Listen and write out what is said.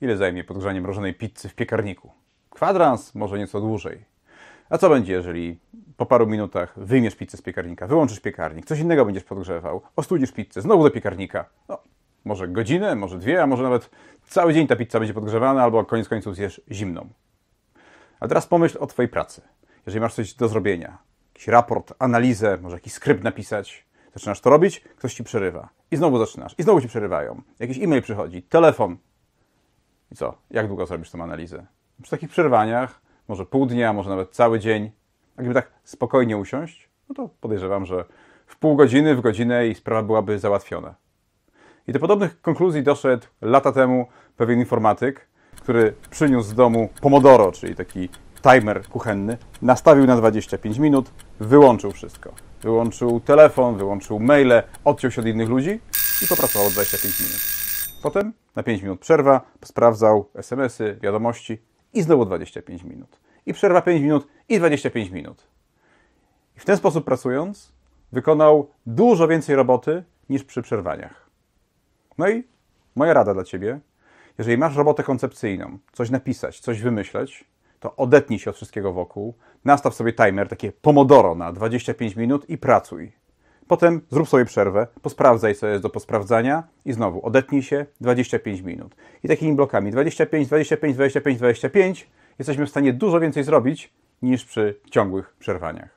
ile zajmie podgrzanie mrożonej pizzy w piekarniku. Kwadrans, może nieco dłużej. A co będzie, jeżeli po paru minutach wyjmiesz pizzę z piekarnika, wyłączysz piekarnik, coś innego będziesz podgrzewał, ostudzisz pizzę, znowu do piekarnika. No, może godzinę, może dwie, a może nawet cały dzień ta pizza będzie podgrzewana albo koniec końców zjesz zimną. A teraz pomyśl o Twojej pracy. Jeżeli masz coś do zrobienia, jakiś raport, analizę, może jakiś skrypt napisać, zaczynasz to robić, ktoś Ci przerywa. I znowu zaczynasz, i znowu Ci przerywają. Jakiś e-mail przychodzi, telefon, i co? Jak długo zrobisz tą analizę? Przy takich przerwaniach, może pół dnia, może nawet cały dzień. A gdyby tak spokojnie usiąść, no to podejrzewam, że w pół godziny, w godzinę i sprawa byłaby załatwiona. I do podobnych konkluzji doszedł lata temu pewien informatyk, który przyniósł z domu Pomodoro, czyli taki timer kuchenny, nastawił na 25 minut, wyłączył wszystko. Wyłączył telefon, wyłączył maile, odciął się od innych ludzi i popracował 25 minut. Potem na 5 minut przerwa, sprawdzał SMS-y, wiadomości i znowu 25 minut. I przerwa 5 minut i 25 minut. I w ten sposób pracując, wykonał dużo więcej roboty niż przy przerwaniach. No i moja rada dla Ciebie, jeżeli masz robotę koncepcyjną, coś napisać, coś wymyśleć, to odetnij się od wszystkiego wokół, nastaw sobie timer, takie pomodoro na 25 minut i pracuj. Potem zrób sobie przerwę, posprawdzaj, co jest do posprawdzania i znowu odetnij się 25 minut. I takimi blokami 25, 25, 25, 25 jesteśmy w stanie dużo więcej zrobić niż przy ciągłych przerwaniach.